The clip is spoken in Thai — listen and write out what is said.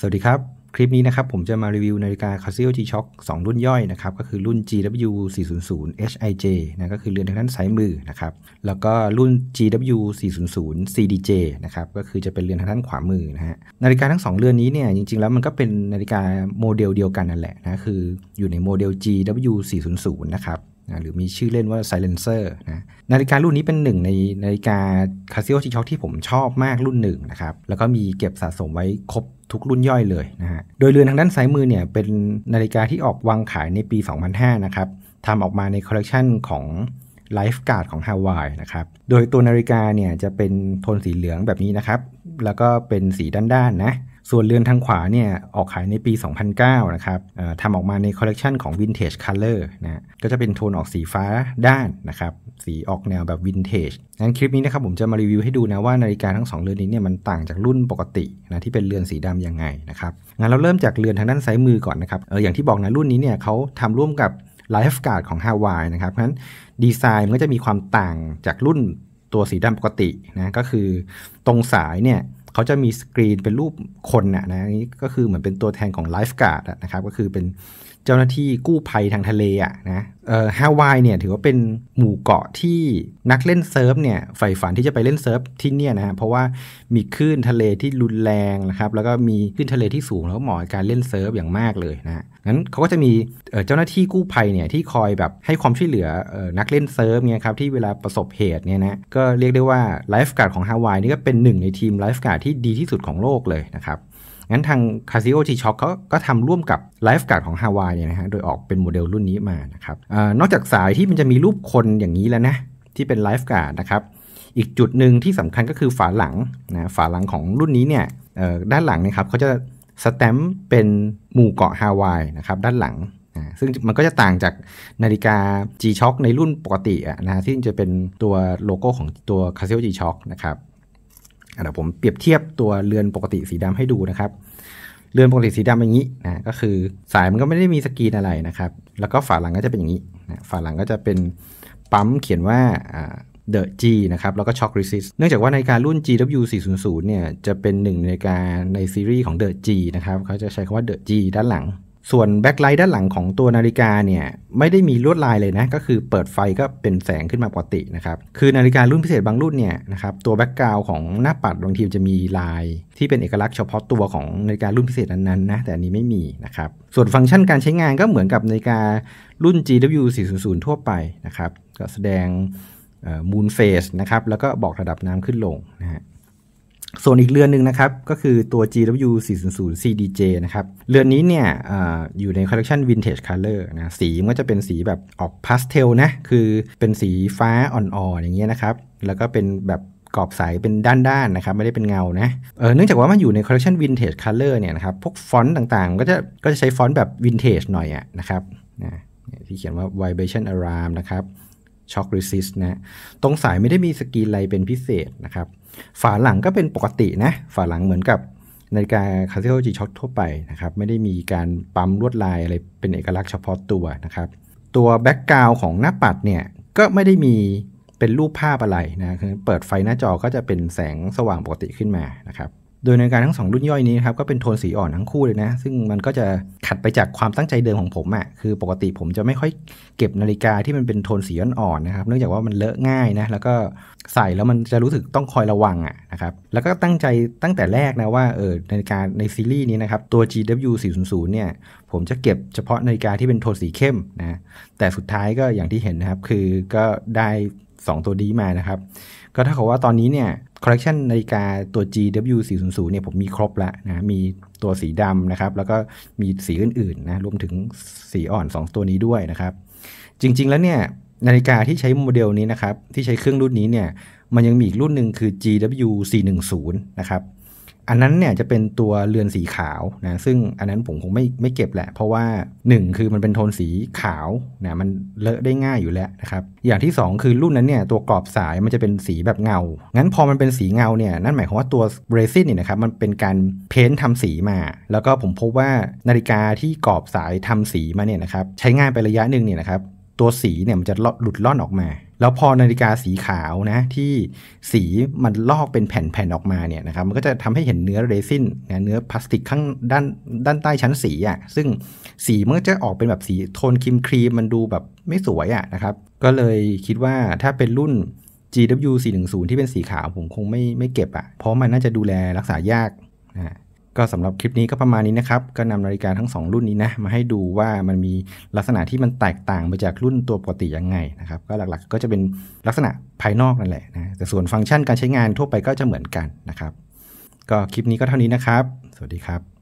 สวัสดีครับ คลิปนี้นะครับผมจะมารีวิวนาฬิกา Casio G-Shock 2รุ่นย่อยนะครับก็คือรุ่น GW 4 0 0 HIJ นะก็คือเรือนทางด้านซ้ายมือนะครับแล้วก็รุ่น GW 4 0 0 CDJ นะครับก็คือจะเป็นเรือนทางด้านขวามือนะฮะนาฬิกาทั้ง2เรือนนี้เนี่ยจริงๆแล้ว มันก็เป็นนาฬิกาโมเดลเดียวกันนั่นแหละนะคืออยู่ในโมเดล GW 4 0 0นะครับนะหรือมีชื่อเล่นว่า Silencer นะนาฬิการุ่นนี้เป็นหนึ่งในนาฬิกา Casio G-Shock ที่ผมชอบมากรุ่นหนึ่งนะครับแล้วก็มีเก็บสะสมไว้ครบทุกรุ่นย่อยเลยนะฮะโดยเรือนทางด้านซ้ายมือเนี่ย เป็นนาฬิกาที่ออกวางขายในปี 2005นะครับทำออกมาในคอลเลกชันของไลฟ์การ์ดของฮาวายนะครับ โดยตัวนาฬิกาเนี่ยจะเป็นโทนสีเหลืองแบบนี้นะครับ แล้วก็เป็นสีด้านๆนนะส่วนเรือนทางขวาเนี่ยออกขายในปี 2009 นะครับทำออกมาในคอลเลกชันของ Vintage Color นะ ก็จะเป็นโทนออกสีฟ้าด้านนะครับ สีออกแนวแบบวินเทจงั้นคลิปนี้นะครับผมจะมารีวิวให้ดูนะว่านาฬิกาทั้ง 2เรือนนี้เนี่ยมันต่างจากรุ่นปกตินะที่เป็นเรือนสีดํำยังไงนะครับ งั้นเราเริ่มจากเรือนทางด้านซ้ายมือก่อนนะครับอออย่างที่บอกนะรุ่นนี้เนี่ยเขาทำร่วมกับไลฟ์การ์ดของฮาวายนะครับเพราะฉะนั้นดีไซน์มันก็จะมีความต่างจากรุ่นตัวสีดำปกตินะ ก็คือ ตรงสายเนี่ยเขาจะมีสกรีนเป็นรูปคนนะนะนี่ก็คือเหมือนเป็นตัวแทนของไลฟ์การ์ดนะครับ ก็คือเป็นเจ้าหน้าที่กู้ภัยทางทะเลอ่ะนะเอ่อฮาวายเนี่ยถือว่าเป็นหมู่เกาะที่นักเล่นเซิร์ฟเนี่ยใฝ่ฝันที่จะไปเล่นเซิร์ฟที่เนี่ยนะฮะเพราะว่ามีคลื่นทะเลที่รุนแรงนะครับ แล้วก็มีคลื่นทะเลที่สูงแล้วเหมาะการเล่นเซิร์ฟอย่างมากเลยนะนั้นเขาก็จะมีเจ้าหน้าที่กู้ภัยเนี่ยที่คอยแบบให้ความช่วยเหลือนักเล่นเซิร์ฟเนี่ยครับที่เวลาประสบเหตุเนี่ยนะก็เรียกได้ว่าไลฟ์การ์ดของฮาวายนี่ก็เป็นหนึ่งในทีมไลฟ์การ์ดที่ดีที่สุดของโลกเลยนะครับงั้นทาง Casio T Shock เขาก็ทำร่วมกับ Life Guard ของ Hawaii เนี่ยนะฮะโดยออกเป็นโมเดลรุ่นนี้มานะครับอนอกจากสายที่มันจะมีรูปคนอย่างนี้แล้วนะที่เป็น Life Guard นะครับอีกจุดหนึ่งที่สำคัญก็คือฝาหลังนะฝาหลังของรุ่นนี้เนี่ยด้านหลังนะครับเขาจะสแตมป์เป็นหมู่เกาะฮาวายนะครับด้านหลัง ซึ่งมันก็จะต่างจากนาฬิกา G-Shock ในรุ่นปกติอะนะที่จะเป็นตัวโลโก้ของตัว Casio G-Shock นะครับเดี๋ยวผมเปรียบเทียบตัวเรือนปกติสีดำให้ดูนะครับ เรือนปกติสีดำอย่างนี้นะก็คือสายมันก็ไม่ได้มีสกรีนอะไรนะครับ แล้วก็ฝาหลังก็จะเป็นอย่างนี้นะฝาหลังก็จะเป็นปั๊มเขียนว่า The G นะครับ แล้วก็ Shock Resist เนื่องจากว่าในการรุ่น GW400 เนี่ยจะเป็นหนึ่งในการในซีรีส์ของ The G นะครับเขาจะใช้คำว่า The G ด้านหลังส่วนแบ็คไลท์ด้านหลังของตัวนาฬิกาเนี่ยไม่ได้มีลวดลายเลยนะก็คือเปิดไฟก็เป็นแสงขึ้นมาปกตินะครับคือนาฬิการุ่นพิเศษบางรุ่นเนี่ยนะครับตัวแบ็คกราวของหน้าปัดบางทีจะมีลายที่เป็นเอกลักษณ์เฉพาะตัวของนาฬิการุ่นพิเศษนั้นๆนะแต่อันนี้ไม่มีนะครับ ส่วนฟังก์ชันการใช้งานก็เหมือนกับนาฬิการุ่น GW 400ทั่วไปนะครับก็แสดงมูนเฟสนะครับแล้วก็บอกระดับน้ำขึ้นลงนะฮะส่วนอีกเรือนหนึ่งนะครับ ก็คือตัว GW 400 CDJ นะครับเรือนนี้เนี่ยออยู่ในคอลเลคชัน Vintage Color นะสีมันก็จะเป็นสีแบบออกพาสเทลนะ คือเป็นสีฟ้าอ่อนๆอย่างเงี้ยนะครับ แล้วก็เป็นแบบกรอบใสเป็นด้านๆนะครับไม่ได้เป็นเงานะเออเนื่องจากว่ามันอยู่ในคอลเลคชันวินเทจคัลเลอร์เนี่ยนะครับ พวกฟอนต์ต่างๆ ก็จะก็จะใช้ฟอนต์แบบวินเทจหน่อยอะนะครับนะที่เขียนว่า vibration alarm นะครับช็อครีสิสนะตรงสายไม่ได้มีสกรีนไลเป็นพิเศษนะครับ ฝาหลังก็เป็นปกตินะฝาหลังเหมือนกับนาฬิกาคาซิโอจีช็อคทั่วไปนะครับ ไม่ได้มีการปั๊มลวดลายอะไรเป็นเอกลักษณ์เฉพาะตัวนะครับ ตัวแบ็กกราวของหน้าปัดเนี่ยก็ไม่ได้มีเป็นรูปภาพอะไรนะคือเปิดไฟหน้าจอก็จะเป็นแสงสว่างปกติขึ้นมานะครับโดยในการทั้งสองรุ่นย่อยนี้ครับก็เป็นโทนสีอ่อนทั้งคู่เลยนะซึ่งมันก็จะขัดไปจากความตั้งใจเดิมของผมอะ่ะคือปกติผมจะไม่ค่อยเก็บนาฬิกาที่มันเป็นโทนสีอ่อนๆนะครับเนื่องจากว่ามันเลอะง่ายนะแล้วก็ใส่แล้วมันจะรู้สึกต้องคอยระวังอะ่ะนะครับแล้วก็ตั้งใจตั้งแต่แรกนะว่าเออนาฬิกาในซีรีส์นี้นะครับตัว GW 4 0 0เนี่ย ผมจะเก็บเฉพาะนาฬิกาที่เป็นโทนสีเข้มนะแต่สุดท้ายก็อย่างที่เห็นนะครับคือก็ได้2 ตัวนี้มานะครับ ก็ถ้าเขาว่าตอนนี้เนี่ยคอลเลกชันนาฬิกาตัว GW400 เนี่ยผมมีครบแล้วนะมีตัวสีดำนะครับ แล้วก็มีสีอื่นๆนะรวมถึงสีอ่อน 2 ตัวนี้ด้วยนะครับจริงๆแล้วเนี่ยนาฬิกาที่ใช้โมเดลนี้นะครับที่ใช้เครื่องรุ่นนี้เนี่ย มันยังมีอีกรุ่นหนึ่งคือ GW410 นะครับอันนั้นเนี่ยจะเป็นตัวเรือนสีขาวนะซึ่งอันนั้นผมคงไม่ไม่เก็บแหละเพราะว่า 1 คือมันเป็นโทนสีขาวนะมันเลอะได้ง่ายอยู่แล้วนะครับอย่างที่ 2 คือรุ่นนั้นเนี่ยตัวกรอบสายมันจะเป็นสีแบบเงางั้นพอมันเป็นสีเงาเนี่ยนั่นหมายความว่าตัวเรซินเนี่ยนะครับมันเป็นการเพ้นทำสีมา แล้วก็ผมพบว่านาฬิกาที่กรอบสายทำสีมาเนี่ยนะครับใช้งานไประยะหนึ่งเนี่ยนะครับตัวสีเนี่ยมันจะหลุดล่อนออกมาแล้วพอนาฬิกาสีขาวนะที่สีมันลอกเป็นแผ่นๆ ออกมาเนี่ยนะครับมันก็จะทำให้เห็นเนื้อเรซินเนื้อพลาสติกข้างด้านด้านใต้ชั้นสีอะ่ะซึ่งสีมันก็จะออกเป็นแบบสีโทนครีมครีมมันดูแบบไม่สวยอะ่ะนะครับก็เลยคิดว่าถ้าเป็นรุ่น GW410 ที่เป็นสีขาวผมคงไม่ไม่เก็บอะ่ะเพราะมันน่าจะดูแลรักษายากนะก็สำหรับคลิปนี้ก็ประมาณนี้นะครับ ก็นำนาฬิกาทั้ง 2 รุ่นนี้นะมาให้ดูว่ามันมีลักษณะที่มันแตกต่างไปจากรุ่นตัวปกติยังไงนะครับ ก็หลักๆ ก็จะเป็นลักษณะภายนอกนั่นแหละนะ แต่ส่วนฟังก์ชันการใช้งานทั่วไปก็จะเหมือนกันนะครับ ก็คลิปนี้ก็เท่านี้นะครับ สวัสดีครับ